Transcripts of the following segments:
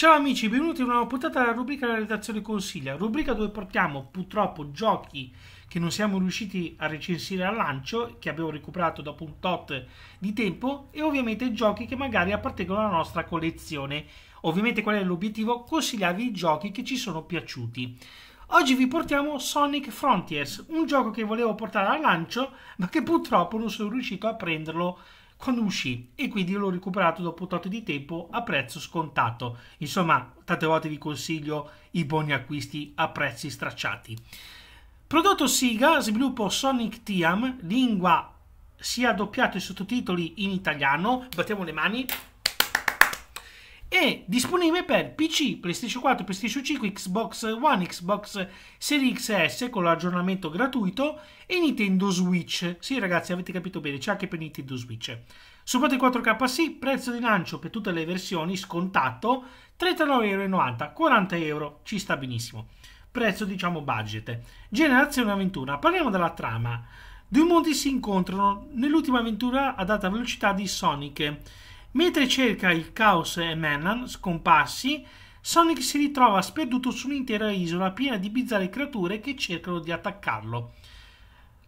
Ciao amici, benvenuti in una nuova puntata della rubrica della redazione consiglia, rubrica dove portiamo purtroppo giochi che non siamo riusciti a recensire al lancio, che abbiamo recuperato dopo un tot di tempo e ovviamente giochi che magari appartengono alla nostra collezione. Ovviamente qual è l'obiettivo? Consigliarvi i giochi che ci sono piaciuti. Oggi vi portiamo Sonic Frontiers, un gioco che volevo portare al lancio ma che purtroppo non sono riuscito a prenderlo quando uscì e quindi l'ho recuperato dopo tanto di tempo a prezzo scontato. Insomma, tante volte vi consiglio i buoni acquisti a prezzi stracciati. Prodotto Siga, sviluppo Sonic Tiam, lingua sia doppiato i sottotitoli in italiano. Battiamo le mani è disponibile per PC, PlayStation 4, PlayStation 5, Xbox One, Xbox Series XS con l'aggiornamento gratuito e Nintendo Switch. Sì ragazzi, avete capito bene, c'è anche per Nintendo Switch. Supporto 4K sì, prezzo di lancio per tutte le versioni scontato 39,90€, 40€, ci sta benissimo. Prezzo diciamo budget. Generazione avventura, parliamo della trama. Due mondi si incontrano nell'ultima avventura ad alta velocità di Sonic Mentre cerca il Caos e Menan, scomparsi, Sonic si ritrova sperduto su un'intera isola piena di bizzarre creature che cercano di attaccarlo.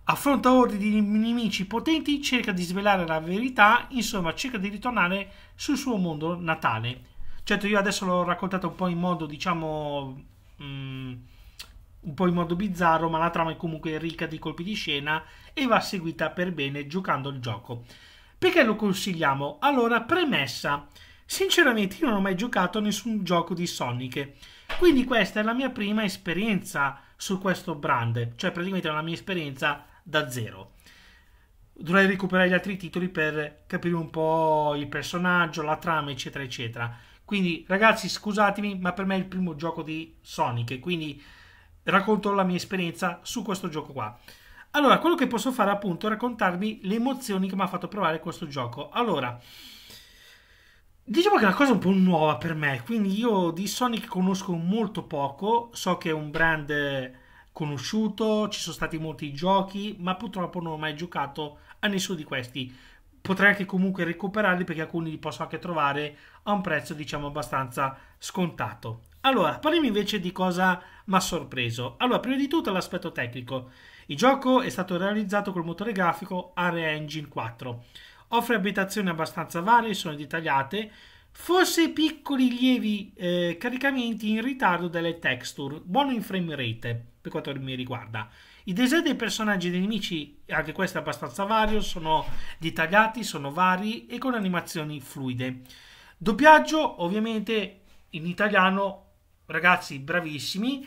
Affronta ordini di nemici potenti, cerca di svelare la verità, insomma cerca di ritornare sul suo mondo natale. Certo io adesso l'ho raccontato un po' in modo diciamo... Mm, un po' in modo bizzarro, ma la trama è comunque ricca di colpi di scena e va seguita per bene giocando il gioco. Perché lo consigliamo? Allora, premessa. Sinceramente io non ho mai giocato nessun gioco di Sonic, quindi questa è la mia prima esperienza su questo brand, cioè praticamente è la mia esperienza da zero. Dovrei recuperare gli altri titoli per capire un po' il personaggio, la trama, eccetera, eccetera. Quindi ragazzi scusatemi, ma per me è il primo gioco di Sonic, quindi racconto la mia esperienza su questo gioco qua. Allora, quello che posso fare appunto è raccontarvi le emozioni che mi ha fatto provare questo gioco. Allora, diciamo che è una cosa un po' nuova per me, quindi io di Sonic conosco molto poco, so che è un brand conosciuto, ci sono stati molti giochi, ma purtroppo non ho mai giocato a nessuno di questi. Potrei anche comunque recuperarli perché alcuni li posso anche trovare a un prezzo diciamo abbastanza scontato. Allora, parliamo invece di cosa mi ha sorpreso. Allora, prima di tutto l'aspetto tecnico. Il gioco è stato realizzato col motore grafico Area Engine 4. Offre abitazioni abbastanza varie, sono dettagliate, forse piccoli lievi eh, caricamenti in ritardo delle texture, buono in frame rate per quanto mi riguarda. I design dei personaggi e dei nemici, anche questo è abbastanza vario, sono dettagliati, sono vari e con animazioni fluide. Doppiaggio, ovviamente, in italiano ragazzi bravissimi.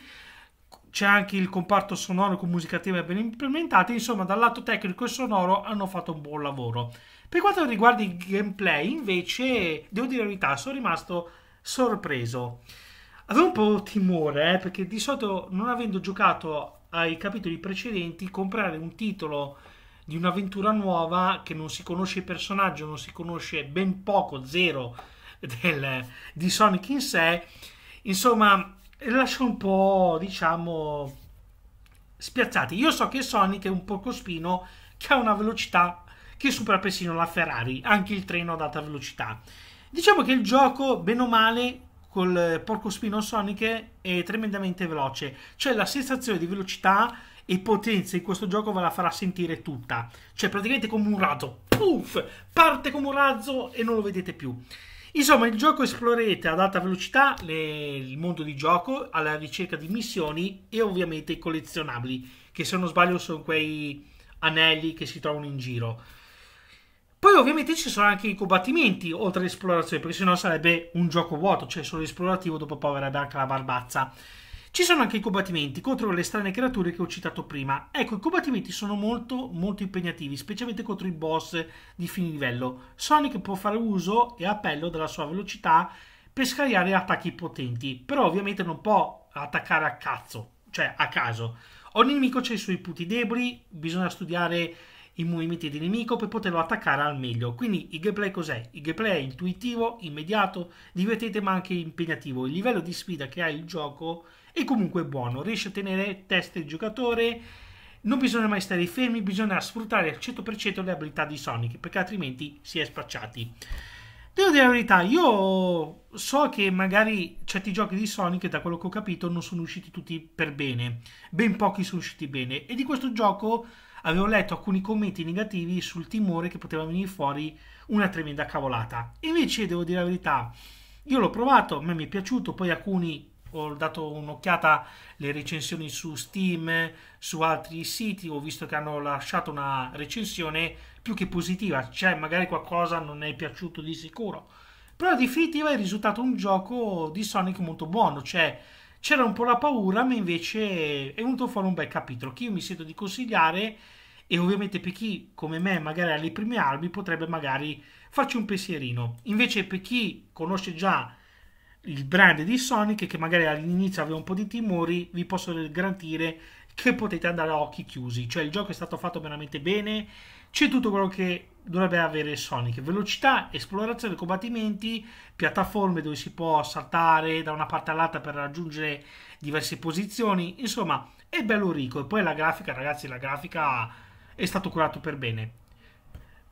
C'è anche il comparto sonoro con musica tema ben implementata, insomma dal lato tecnico e sonoro hanno fatto un buon lavoro. Per quanto riguarda il gameplay, invece, devo dire la verità, sono rimasto sorpreso. Avevo un po' timore, eh, perché di solito, non avendo giocato ai capitoli precedenti, comprare un titolo di un'avventura nuova che non si conosce il personaggio, non si conosce ben poco, zero, del, di Sonic in sé, Insomma, lascia un po', diciamo, spiazzati. Io so che Sonic è un porcospino che ha una velocità che supera persino la Ferrari, anche il treno ad alta velocità. Diciamo che il gioco, bene o male, col porcospino Sonic è tremendamente veloce. Cioè la sensazione di velocità e potenza in questo gioco ve la farà sentire tutta. Cioè praticamente come un razzo. Puff! Parte come un razzo e non lo vedete più. Insomma, il gioco esplorerete ad alta velocità le, il mondo di gioco alla ricerca di missioni e ovviamente i collezionabili, che se non sbaglio sono quei anelli che si trovano in giro. Poi ovviamente ci sono anche i combattimenti, oltre all'esplorazione, perché sennò sarebbe un gioco vuoto, cioè solo esplorativo, dopo poi avrebbe anche la barbazza. Ci sono anche i combattimenti contro le strane creature che ho citato prima. Ecco, i combattimenti sono molto, molto impegnativi, specialmente contro i boss di fine livello. Sonic può fare uso e appello della sua velocità per scagliare attacchi potenti, però ovviamente non può attaccare a cazzo, cioè a caso. Ogni nemico ha i suoi punti deboli, bisogna studiare i movimenti del nemico per poterlo attaccare al meglio. Quindi il gameplay cos'è? Il gameplay è intuitivo, immediato, divertente ma anche impegnativo. Il livello di sfida che ha il gioco è comunque buono, riesce a tenere testa il giocatore. Non bisogna mai stare fermi, bisogna sfruttare al 100% le abilità di Sonic, perché altrimenti si è spacciati. Devo dire la verità, io so che magari certi giochi di Sonic, da quello che ho capito, non sono usciti tutti per bene. Ben pochi sono usciti bene. E di questo gioco avevo letto alcuni commenti negativi sul timore che poteva venire fuori una tremenda cavolata. Invece, devo dire la verità, io l'ho provato, a me mi è piaciuto, poi alcuni ho dato un'occhiata alle recensioni su Steam, su altri siti, ho visto che hanno lasciato una recensione più che positiva, cioè magari qualcosa non è piaciuto di sicuro. Però in definitiva è risultato un gioco di Sonic molto buono, cioè c'era un po' la paura, ma invece è venuto fuori un bel capitolo che io mi sento di consigliare e ovviamente per chi come me magari alle prime armi, potrebbe magari farci un pensierino. Invece per chi conosce già il brand di Sonic che magari all'inizio aveva un po' di timori, vi posso garantire che potete andare a occhi chiusi, cioè il gioco è stato fatto veramente bene, c'è tutto quello che dovrebbe avere Sonic, velocità, esplorazione, combattimenti, piattaforme dove si può saltare da una parte all'altra per raggiungere diverse posizioni, insomma è bello ricco e poi la grafica ragazzi, la grafica è stato curato per bene.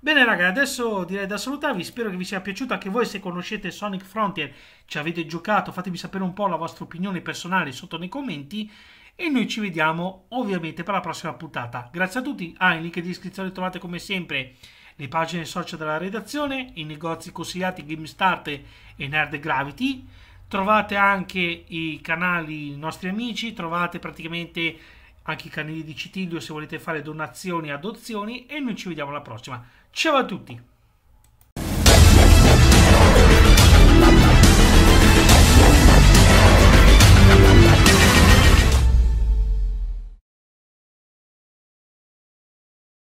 Bene raga, adesso direi da salutarvi, spero che vi sia piaciuto anche voi se conoscete Sonic Frontier, ci avete giocato, fatemi sapere un po' la vostra opinione personale sotto nei commenti e noi ci vediamo ovviamente per la prossima puntata. Grazie a tutti, ah, in link di iscrizione trovate come sempre le pagine social della redazione, i negozi consigliati GameStart e Nerd Gravity, trovate anche i canali nostri amici, trovate praticamente anche i canili di Citiglio se volete fare donazioni e adozioni e noi ci vediamo alla prossima. Ciao a tutti!